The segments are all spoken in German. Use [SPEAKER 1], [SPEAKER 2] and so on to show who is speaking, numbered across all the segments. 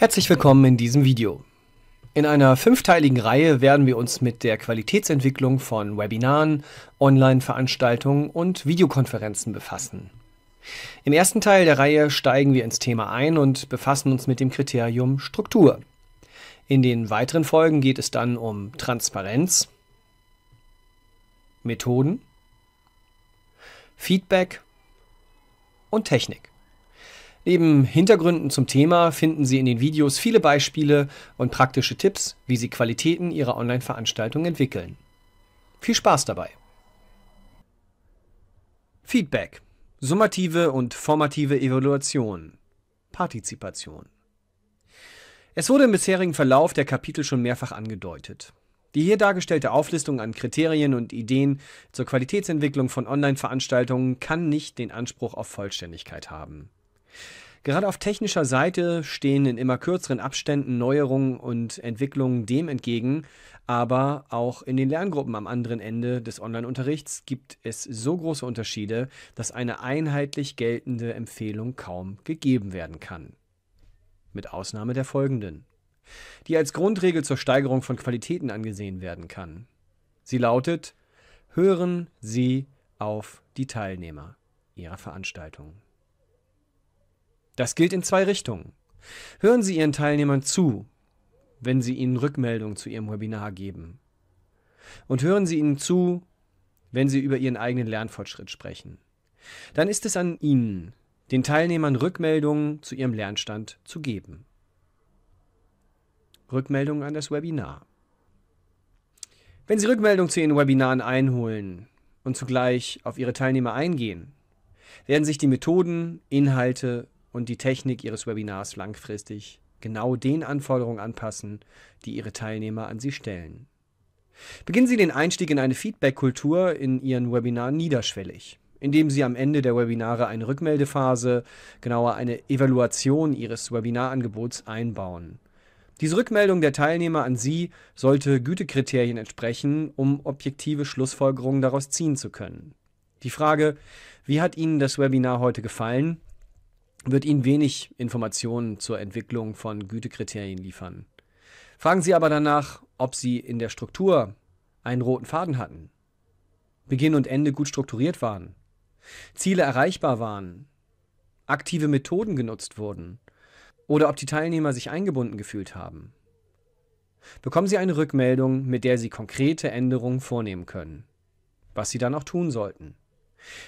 [SPEAKER 1] Herzlich willkommen in diesem Video. In einer fünfteiligen Reihe werden wir uns mit der Qualitätsentwicklung von Webinaren, Online-Veranstaltungen und Videokonferenzen befassen. Im ersten Teil der Reihe steigen wir ins Thema ein und befassen uns mit dem Kriterium Struktur. In den weiteren Folgen geht es dann um Transparenz, Methoden, Feedback und Technik. Neben Hintergründen zum Thema finden Sie in den Videos viele Beispiele und praktische Tipps, wie Sie Qualitäten Ihrer Online-Veranstaltung entwickeln. Viel Spaß dabei! Feedback, summative und formative Evaluation, Partizipation. Es wurde im bisherigen Verlauf der Kapitel schon mehrfach angedeutet. Die hier dargestellte Auflistung an Kriterien und Ideen zur Qualitätsentwicklung von Online-Veranstaltungen kann nicht den Anspruch auf Vollständigkeit haben. Gerade auf technischer Seite stehen in immer kürzeren Abständen Neuerungen und Entwicklungen dem entgegen, aber auch in den Lerngruppen am anderen Ende des Online-Unterrichts gibt es so große Unterschiede, dass eine einheitlich geltende Empfehlung kaum gegeben werden kann. Mit Ausnahme der folgenden, die als Grundregel zur Steigerung von Qualitäten angesehen werden kann. Sie lautet, hören Sie auf die Teilnehmer Ihrer Veranstaltung. Das gilt in zwei Richtungen. Hören Sie Ihren Teilnehmern zu, wenn Sie ihnen Rückmeldungen zu Ihrem Webinar geben. Und hören Sie ihnen zu, wenn Sie über Ihren eigenen Lernfortschritt sprechen. Dann ist es an Ihnen, den Teilnehmern Rückmeldungen zu ihrem Lernstand zu geben. Rückmeldungen an das Webinar. Wenn Sie Rückmeldungen zu Ihren Webinaren einholen und zugleich auf Ihre Teilnehmer eingehen, werden sich die Methoden, Inhalte und die Technik ihres Webinars langfristig genau den Anforderungen anpassen, die ihre Teilnehmer an sie stellen. Beginnen Sie den Einstieg in eine Feedback-Kultur in Ihren Webinaren niederschwellig, indem Sie am Ende der Webinare eine Rückmeldephase, genauer eine Evaluation Ihres Webinarangebots einbauen. Diese Rückmeldung der Teilnehmer an Sie sollte Gütekriterien entsprechen, um objektive Schlussfolgerungen daraus ziehen zu können. Die Frage, wie hat Ihnen das Webinar heute gefallen, wird Ihnen wenig Informationen zur Entwicklung von Gütekriterien liefern. Fragen Sie aber danach, ob Sie in der Struktur einen roten Faden hatten, Beginn und Ende gut strukturiert waren, Ziele erreichbar waren, aktive Methoden genutzt wurden oder ob die Teilnehmer sich eingebunden gefühlt haben. Bekommen Sie eine Rückmeldung, mit der Sie konkrete Änderungen vornehmen können, was Sie dann auch tun sollten.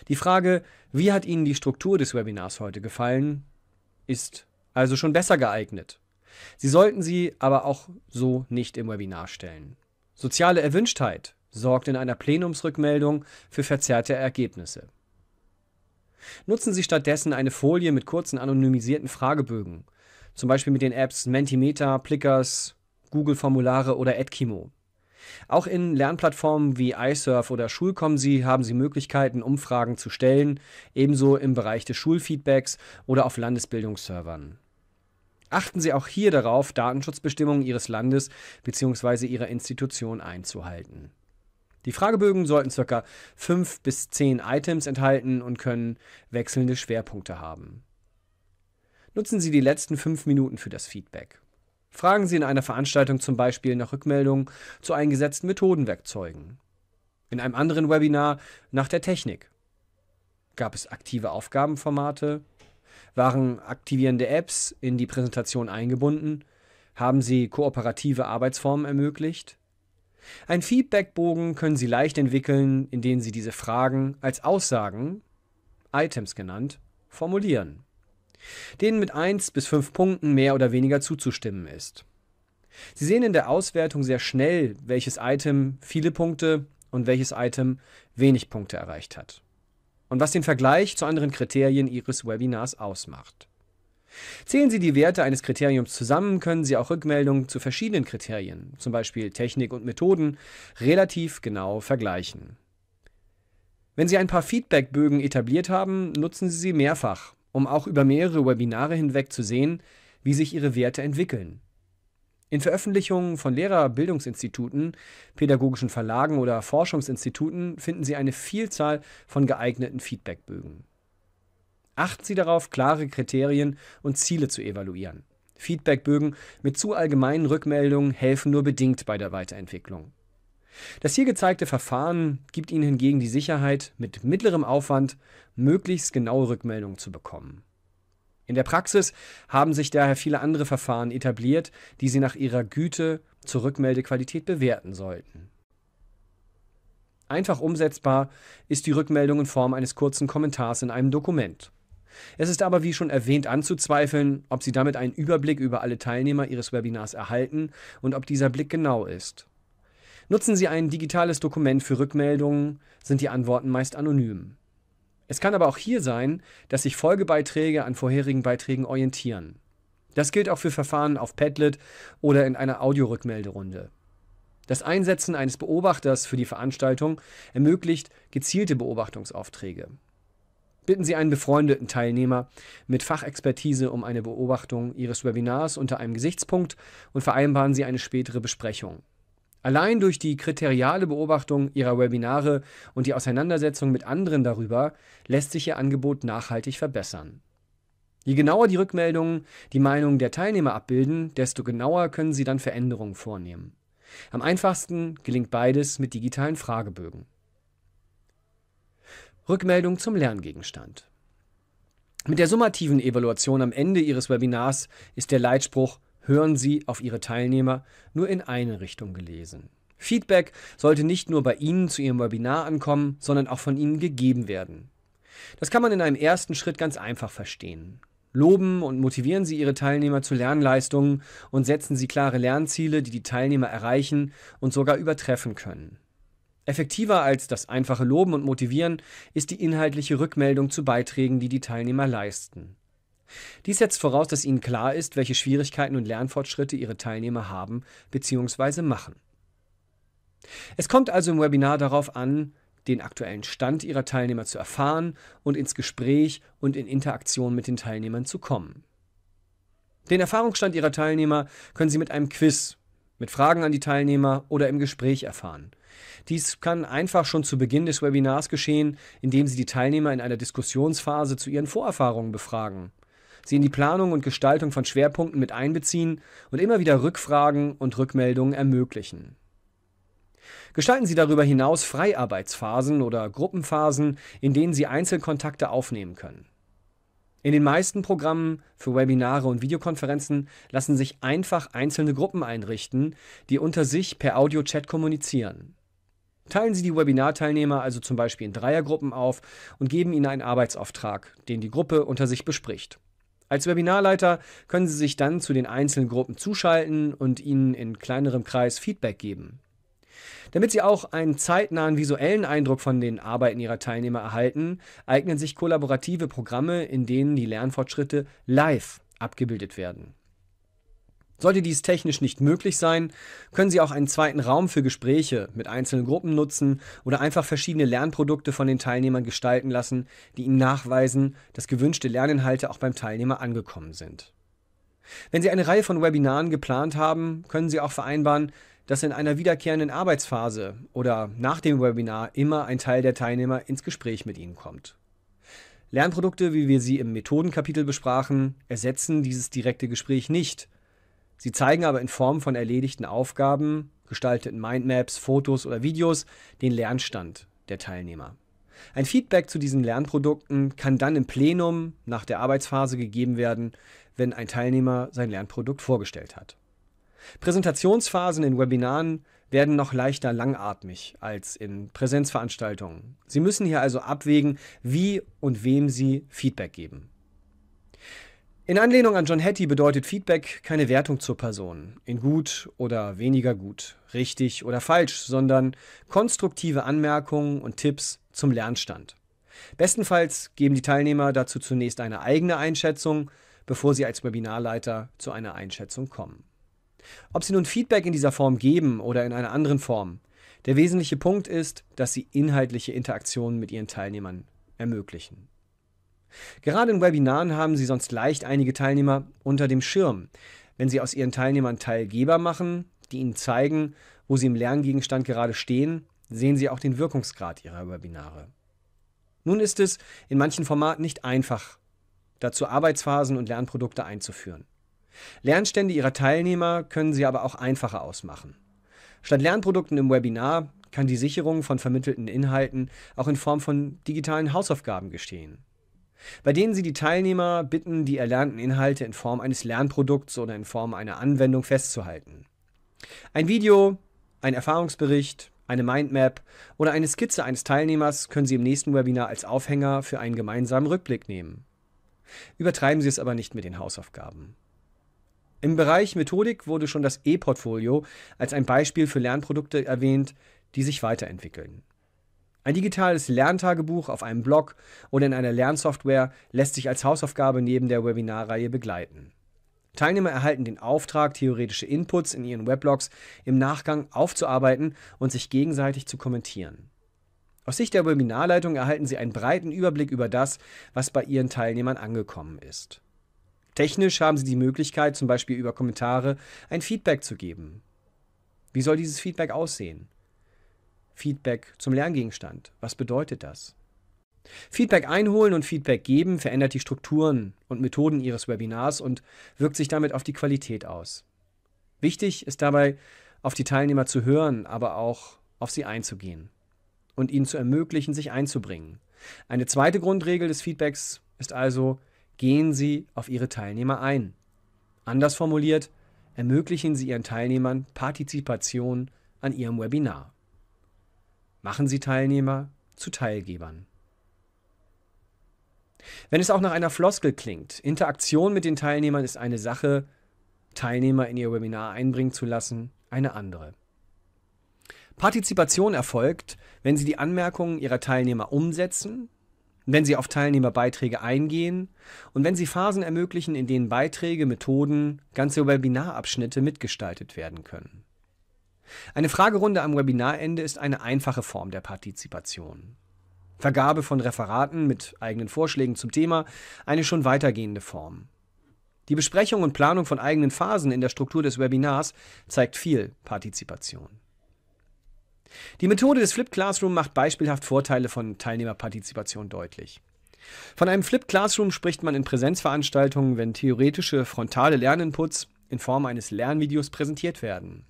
[SPEAKER 1] Die Frage, wie hat Ihnen die Struktur des Webinars heute gefallen, ist also schon besser geeignet. Sie sollten sie aber auch so nicht im Webinar stellen. Soziale Erwünschtheit sorgt in einer Plenumsrückmeldung für verzerrte Ergebnisse. Nutzen Sie stattdessen eine Folie mit kurzen anonymisierten Fragebögen, zum Beispiel mit den Apps Mentimeter, Plickers, Google Formulare oder Edkimo. Auch in Lernplattformen wie iSurf oder Schulcom Sie haben Sie Möglichkeiten, Umfragen zu stellen, ebenso im Bereich des Schulfeedbacks oder auf Landesbildungsservern. Achten Sie auch hier darauf, Datenschutzbestimmungen Ihres Landes bzw. Ihrer Institution einzuhalten. Die Fragebögen sollten ca. 5 bis 10 Items enthalten und können wechselnde Schwerpunkte haben. Nutzen Sie die letzten 5 Minuten für das Feedback. Fragen Sie in einer Veranstaltung zum Beispiel nach Rückmeldungen zu eingesetzten Methodenwerkzeugen. In einem anderen Webinar nach der Technik. Gab es aktive Aufgabenformate? Waren aktivierende Apps in die Präsentation eingebunden? Haben Sie kooperative Arbeitsformen ermöglicht? Ein Feedbackbogen können Sie leicht entwickeln, indem Sie diese Fragen als Aussagen, Items genannt, formulieren denen mit 1 bis 5 Punkten mehr oder weniger zuzustimmen ist. Sie sehen in der Auswertung sehr schnell, welches Item viele Punkte und welches Item wenig Punkte erreicht hat. Und was den Vergleich zu anderen Kriterien Ihres Webinars ausmacht. Zählen Sie die Werte eines Kriteriums zusammen, können Sie auch Rückmeldungen zu verschiedenen Kriterien, zum Beispiel Technik und Methoden, relativ genau vergleichen. Wenn Sie ein paar Feedbackbögen etabliert haben, nutzen Sie sie mehrfach, um auch über mehrere Webinare hinweg zu sehen, wie sich ihre Werte entwickeln. In Veröffentlichungen von Lehrerbildungsinstituten, pädagogischen Verlagen oder Forschungsinstituten finden Sie eine Vielzahl von geeigneten Feedbackbögen. Achten Sie darauf, klare Kriterien und Ziele zu evaluieren. Feedbackbögen mit zu allgemeinen Rückmeldungen helfen nur bedingt bei der Weiterentwicklung. Das hier gezeigte Verfahren gibt Ihnen hingegen die Sicherheit, mit mittlerem Aufwand möglichst genaue Rückmeldungen zu bekommen. In der Praxis haben sich daher viele andere Verfahren etabliert, die Sie nach Ihrer Güte zur Rückmeldequalität bewerten sollten. Einfach umsetzbar ist die Rückmeldung in Form eines kurzen Kommentars in einem Dokument. Es ist aber, wie schon erwähnt, anzuzweifeln, ob Sie damit einen Überblick über alle Teilnehmer Ihres Webinars erhalten und ob dieser Blick genau ist. Nutzen Sie ein digitales Dokument für Rückmeldungen, sind die Antworten meist anonym. Es kann aber auch hier sein, dass sich Folgebeiträge an vorherigen Beiträgen orientieren. Das gilt auch für Verfahren auf Padlet oder in einer Audiorückmelderunde. Das Einsetzen eines Beobachters für die Veranstaltung ermöglicht gezielte Beobachtungsaufträge. Bitten Sie einen befreundeten Teilnehmer mit Fachexpertise um eine Beobachtung Ihres Webinars unter einem Gesichtspunkt und vereinbaren Sie eine spätere Besprechung. Allein durch die kriteriale Beobachtung ihrer Webinare und die Auseinandersetzung mit anderen darüber lässt sich ihr Angebot nachhaltig verbessern. Je genauer die Rückmeldungen die Meinungen der Teilnehmer abbilden, desto genauer können sie dann Veränderungen vornehmen. Am einfachsten gelingt beides mit digitalen Fragebögen. Rückmeldung zum Lerngegenstand. Mit der summativen Evaluation am Ende Ihres Webinars ist der Leitspruch hören Sie auf Ihre Teilnehmer nur in eine Richtung gelesen. Feedback sollte nicht nur bei Ihnen zu Ihrem Webinar ankommen, sondern auch von Ihnen gegeben werden. Das kann man in einem ersten Schritt ganz einfach verstehen. Loben und motivieren Sie Ihre Teilnehmer zu Lernleistungen und setzen Sie klare Lernziele, die die Teilnehmer erreichen und sogar übertreffen können. Effektiver als das einfache Loben und Motivieren ist die inhaltliche Rückmeldung zu Beiträgen, die die Teilnehmer leisten. Dies setzt voraus, dass Ihnen klar ist, welche Schwierigkeiten und Lernfortschritte Ihre Teilnehmer haben bzw. machen. Es kommt also im Webinar darauf an, den aktuellen Stand Ihrer Teilnehmer zu erfahren und ins Gespräch und in Interaktion mit den Teilnehmern zu kommen. Den Erfahrungsstand Ihrer Teilnehmer können Sie mit einem Quiz, mit Fragen an die Teilnehmer oder im Gespräch erfahren. Dies kann einfach schon zu Beginn des Webinars geschehen, indem Sie die Teilnehmer in einer Diskussionsphase zu ihren Vorerfahrungen befragen sie in die Planung und Gestaltung von Schwerpunkten mit einbeziehen und immer wieder Rückfragen und Rückmeldungen ermöglichen. Gestalten Sie darüber hinaus Freiarbeitsphasen oder Gruppenphasen, in denen Sie Einzelkontakte aufnehmen können. In den meisten Programmen für Webinare und Videokonferenzen lassen sich einfach einzelne Gruppen einrichten, die unter sich per Audio-Chat kommunizieren. Teilen Sie die Webinarteilnehmer also zum Beispiel in Dreiergruppen auf und geben ihnen einen Arbeitsauftrag, den die Gruppe unter sich bespricht. Als Webinarleiter können Sie sich dann zu den einzelnen Gruppen zuschalten und ihnen in kleinerem Kreis Feedback geben. Damit Sie auch einen zeitnahen visuellen Eindruck von den Arbeiten Ihrer Teilnehmer erhalten, eignen sich kollaborative Programme, in denen die Lernfortschritte live abgebildet werden. Sollte dies technisch nicht möglich sein, können Sie auch einen zweiten Raum für Gespräche mit einzelnen Gruppen nutzen oder einfach verschiedene Lernprodukte von den Teilnehmern gestalten lassen, die Ihnen nachweisen, dass gewünschte Lerninhalte auch beim Teilnehmer angekommen sind. Wenn Sie eine Reihe von Webinaren geplant haben, können Sie auch vereinbaren, dass in einer wiederkehrenden Arbeitsphase oder nach dem Webinar immer ein Teil der Teilnehmer ins Gespräch mit Ihnen kommt. Lernprodukte, wie wir sie im Methodenkapitel besprachen, ersetzen dieses direkte Gespräch nicht, Sie zeigen aber in Form von erledigten Aufgaben, gestalteten Mindmaps, Fotos oder Videos den Lernstand der Teilnehmer. Ein Feedback zu diesen Lernprodukten kann dann im Plenum nach der Arbeitsphase gegeben werden, wenn ein Teilnehmer sein Lernprodukt vorgestellt hat. Präsentationsphasen in Webinaren werden noch leichter langatmig als in Präsenzveranstaltungen. Sie müssen hier also abwägen, wie und wem Sie Feedback geben. In Anlehnung an John Hattie bedeutet Feedback keine Wertung zur Person, in gut oder weniger gut, richtig oder falsch, sondern konstruktive Anmerkungen und Tipps zum Lernstand. Bestenfalls geben die Teilnehmer dazu zunächst eine eigene Einschätzung, bevor sie als Webinarleiter zu einer Einschätzung kommen. Ob sie nun Feedback in dieser Form geben oder in einer anderen Form, der wesentliche Punkt ist, dass sie inhaltliche Interaktionen mit ihren Teilnehmern ermöglichen. Gerade in Webinaren haben Sie sonst leicht einige Teilnehmer unter dem Schirm. Wenn Sie aus Ihren Teilnehmern Teilgeber machen, die Ihnen zeigen, wo Sie im Lerngegenstand gerade stehen, sehen Sie auch den Wirkungsgrad Ihrer Webinare. Nun ist es in manchen Formaten nicht einfach, dazu Arbeitsphasen und Lernprodukte einzuführen. Lernstände Ihrer Teilnehmer können Sie aber auch einfacher ausmachen. Statt Lernprodukten im Webinar kann die Sicherung von vermittelten Inhalten auch in Form von digitalen Hausaufgaben geschehen bei denen sie die Teilnehmer bitten, die erlernten Inhalte in Form eines Lernprodukts oder in Form einer Anwendung festzuhalten. Ein Video, ein Erfahrungsbericht, eine Mindmap oder eine Skizze eines Teilnehmers können Sie im nächsten Webinar als Aufhänger für einen gemeinsamen Rückblick nehmen. Übertreiben Sie es aber nicht mit den Hausaufgaben. Im Bereich Methodik wurde schon das E-Portfolio als ein Beispiel für Lernprodukte erwähnt, die sich weiterentwickeln. Ein digitales Lerntagebuch auf einem Blog oder in einer Lernsoftware lässt sich als Hausaufgabe neben der Webinarreihe begleiten. Teilnehmer erhalten den Auftrag, theoretische Inputs in ihren Weblogs im Nachgang aufzuarbeiten und sich gegenseitig zu kommentieren. Aus Sicht der Webinarleitung erhalten Sie einen breiten Überblick über das, was bei Ihren Teilnehmern angekommen ist. Technisch haben Sie die Möglichkeit, zum Beispiel über Kommentare ein Feedback zu geben. Wie soll dieses Feedback aussehen? Feedback zum Lerngegenstand. Was bedeutet das? Feedback einholen und Feedback geben verändert die Strukturen und Methoden Ihres Webinars und wirkt sich damit auf die Qualität aus. Wichtig ist dabei, auf die Teilnehmer zu hören, aber auch auf sie einzugehen und ihnen zu ermöglichen, sich einzubringen. Eine zweite Grundregel des Feedbacks ist also, gehen Sie auf Ihre Teilnehmer ein. Anders formuliert, ermöglichen Sie Ihren Teilnehmern Partizipation an Ihrem Webinar machen sie Teilnehmer zu Teilgebern. Wenn es auch nach einer Floskel klingt, Interaktion mit den Teilnehmern ist eine Sache, Teilnehmer in ihr Webinar einbringen zu lassen, eine andere. Partizipation erfolgt, wenn sie die Anmerkungen ihrer Teilnehmer umsetzen, wenn sie auf Teilnehmerbeiträge eingehen und wenn sie Phasen ermöglichen, in denen Beiträge, Methoden, ganze Webinarabschnitte mitgestaltet werden können. Eine Fragerunde am Webinarende ist eine einfache Form der Partizipation. Vergabe von Referaten mit eigenen Vorschlägen zum Thema eine schon weitergehende Form. Die Besprechung und Planung von eigenen Phasen in der Struktur des Webinars zeigt viel Partizipation. Die Methode des Flipped Classroom macht beispielhaft Vorteile von Teilnehmerpartizipation deutlich. Von einem Flipped Classroom spricht man in Präsenzveranstaltungen, wenn theoretische frontale Lerninputs in Form eines Lernvideos präsentiert werden.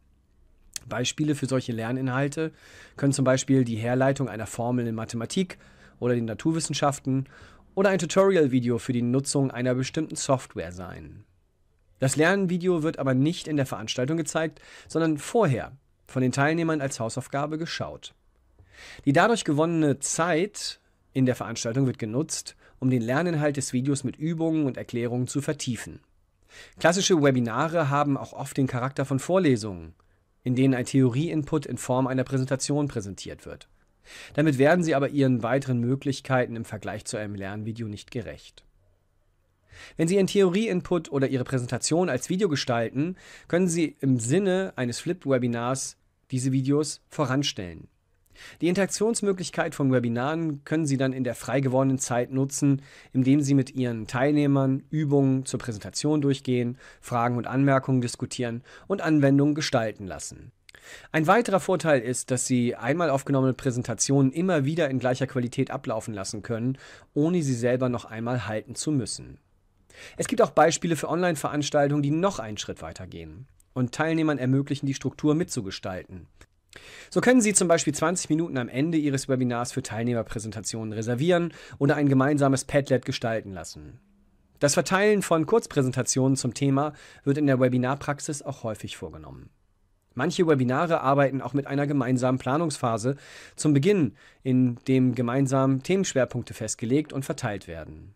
[SPEAKER 1] Beispiele für solche Lerninhalte können zum Beispiel die Herleitung einer Formel in Mathematik oder den Naturwissenschaften oder ein Tutorial-Video für die Nutzung einer bestimmten Software sein. Das Lernvideo wird aber nicht in der Veranstaltung gezeigt, sondern vorher von den Teilnehmern als Hausaufgabe geschaut. Die dadurch gewonnene Zeit in der Veranstaltung wird genutzt, um den Lerninhalt des Videos mit Übungen und Erklärungen zu vertiefen. Klassische Webinare haben auch oft den Charakter von Vorlesungen in denen ein Theorie-Input in Form einer Präsentation präsentiert wird. Damit werden sie aber ihren weiteren Möglichkeiten im Vergleich zu einem Lernvideo nicht gerecht. Wenn Sie Ihren Theorie-Input oder Ihre Präsentation als Video gestalten, können Sie im Sinne eines Flipped-Webinars diese Videos voranstellen. Die Interaktionsmöglichkeit von Webinaren können Sie dann in der frei gewordenen Zeit nutzen, indem Sie mit Ihren Teilnehmern Übungen zur Präsentation durchgehen, Fragen und Anmerkungen diskutieren und Anwendungen gestalten lassen. Ein weiterer Vorteil ist, dass Sie einmal aufgenommene Präsentationen immer wieder in gleicher Qualität ablaufen lassen können, ohne sie selber noch einmal halten zu müssen. Es gibt auch Beispiele für Online-Veranstaltungen, die noch einen Schritt weiter gehen und Teilnehmern ermöglichen, die Struktur mitzugestalten. So können Sie zum Beispiel 20 Minuten am Ende Ihres Webinars für Teilnehmerpräsentationen reservieren oder ein gemeinsames Padlet gestalten lassen. Das Verteilen von Kurzpräsentationen zum Thema wird in der Webinarpraxis auch häufig vorgenommen. Manche Webinare arbeiten auch mit einer gemeinsamen Planungsphase zum Beginn, in dem gemeinsam Themenschwerpunkte festgelegt und verteilt werden.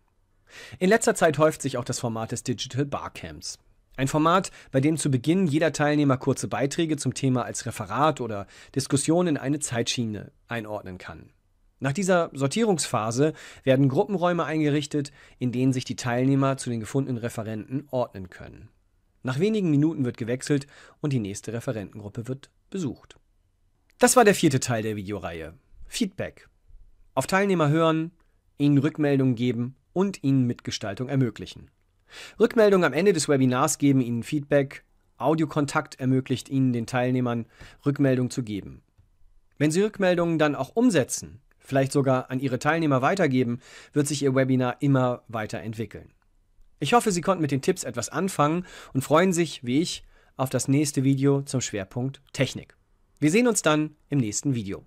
[SPEAKER 1] In letzter Zeit häuft sich auch das Format des Digital Barcamps. Ein Format, bei dem zu Beginn jeder Teilnehmer kurze Beiträge zum Thema als Referat oder Diskussion in eine Zeitschiene einordnen kann. Nach dieser Sortierungsphase werden Gruppenräume eingerichtet, in denen sich die Teilnehmer zu den gefundenen Referenten ordnen können. Nach wenigen Minuten wird gewechselt und die nächste Referentengruppe wird besucht. Das war der vierte Teil der Videoreihe. Feedback. Auf Teilnehmer hören, ihnen Rückmeldungen geben und ihnen Mitgestaltung ermöglichen. Rückmeldung am Ende des Webinars geben Ihnen Feedback. Audiokontakt ermöglicht Ihnen, den Teilnehmern Rückmeldung zu geben. Wenn Sie Rückmeldungen dann auch umsetzen, vielleicht sogar an Ihre Teilnehmer weitergeben, wird sich Ihr Webinar immer weiterentwickeln. Ich hoffe, Sie konnten mit den Tipps etwas anfangen und freuen sich, wie ich, auf das nächste Video zum Schwerpunkt Technik. Wir sehen uns dann im nächsten Video.